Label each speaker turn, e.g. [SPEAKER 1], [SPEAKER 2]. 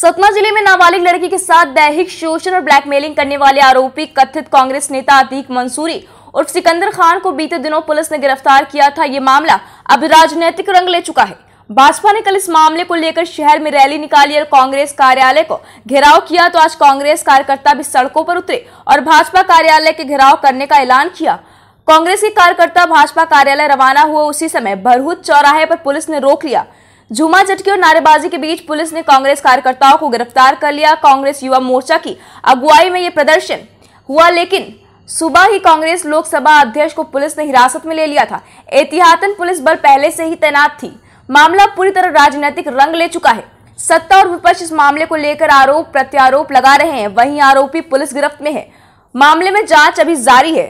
[SPEAKER 1] सतना जिले में नाबालिग लड़की के साथ दैहिक शोषण और ब्लैकमेलिंग करने वाले आरोपी कथित कांग्रेस नेता अतीक मंसूरी उर्फ सिकंदर खान को बीते दिनों पुलिस ने गिरफ्तार किया था ये मामला अब राजनीतिक रंग ले चुका है भाजपा ने कल इस मामले को लेकर शहर में रैली निकाली और कांग्रेस कार्यालय को घेराव किया तो आज कांग्रेस कार्यकर्ता भी सड़कों पर उतरे और भाजपा कार्यालय के घेराव करने का ऐलान किया कांग्रेस के कार्यकर्ता भाजपा कार्यालय रवाना हुए उसी समय भरहूत चौराहे पर पुलिस ने रोक लिया झुमा झटकी और नारेबाजी के बीच पुलिस ने कांग्रेस कार्यकर्ताओं को गिरफ्तार कर लिया कांग्रेस युवा मोर्चा की अगुवाई में ये प्रदर्शन हुआ लेकिन सुबह ही कांग्रेस लोकसभा अध्यक्ष को पुलिस ने हिरासत में ले लिया था एहतियातन पुलिस बल पहले से ही तैनात थी मामला पूरी तरह राजनीतिक रंग ले चुका है सत्ता और विपक्ष इस मामले को लेकर आरोप प्रत्यारोप लगा रहे हैं वहीं आरोपी पुलिस गिरफ्त में है मामले में जांच अभी जारी है